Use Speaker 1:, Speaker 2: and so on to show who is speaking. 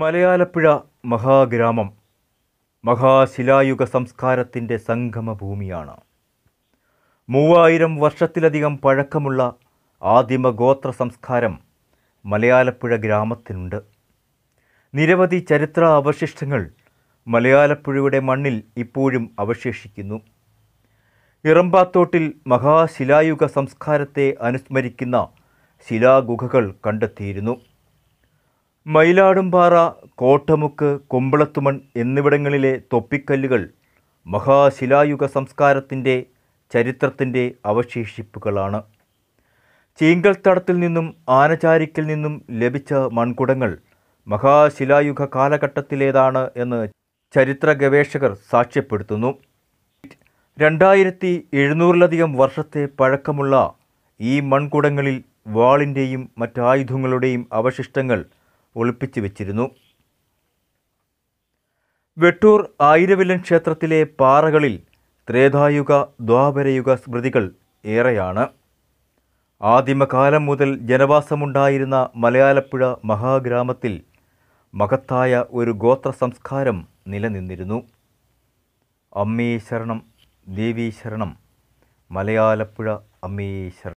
Speaker 1: മലയാലപ്പുഴ മഹാഗ്രാമം മഹാശിലായുഗ സംസ്കാരത്തിൻ്റെ സംഗമഭൂമിയാണ് മൂവായിരം വർഷത്തിലധികം പഴക്കമുള്ള ആദിമ ഗോത്ര സംസ്കാരം മലയാലപ്പുഴ ഗ്രാമത്തിനുണ്ട് നിരവധി ചരിത്ര അവശിഷ്ടങ്ങൾ മലയാലപ്പുഴയുടെ മണ്ണിൽ ഇപ്പോഴും അവശേഷിക്കുന്നു ഇറമ്പാത്തോട്ടിൽ മഹാശിലായുഗ സംസ്കാരത്തെ അനുസ്മരിക്കുന്ന ശിലാഗുഹകൾ കണ്ടെത്തിയിരുന്നു മയിലാടുംപാറ കോട്ടമുക്ക് കുമ്പളത്തുമൺ എന്നിവിടങ്ങളിലെ തൊപ്പിക്കല്ലുകൾ മഹാശിലായുഗ സംസ്കാരത്തിൻ്റെ ചരിത്രത്തിൻ്റെ അവശേഷിപ്പുകളാണ് ചീങ്കൽത്തടത്തിൽ നിന്നും ആനചാരിക്കിൽ നിന്നും ലഭിച്ച മൺകുടങ്ങൾ മഹാശിലായുഗ കാലഘട്ടത്തിലേതാണ് എന്ന് ചരിത്ര ഗവേഷകർ സാക്ഷ്യപ്പെടുത്തുന്നു രണ്ടായിരത്തി എഴുന്നൂറിലധികം വർഷത്തെ പഴക്കമുള്ള ഈ മൺകുടങ്ങളിൽ വാളിൻ്റെയും മറ്റായുധങ്ങളുടെയും അവശിഷ്ടങ്ങൾ ഒളിപ്പിച്ചു വെച്ചിരുന്നു വെട്ടൂർ ആയിരവില്ലൻ ക്ഷേത്രത്തിലെ പാറകളിൽ ത്രേതായുഗ ദ്വാപരയുഗ സ്മൃതികൾ ഏറെയാണ് ആദിമകാലം മുതൽ ജനവാസമുണ്ടായിരുന്ന മലയാലപ്പുഴ മഹാഗ്രാമത്തിൽ മഹത്തായ ഒരു ഗോത്ര സംസ്കാരം നിലനിന്നിരുന്നു അമ്മീശരണം ദേവീശരണം ദേവീ ശരണം മലയാലപ്പുഴ അമ്മീ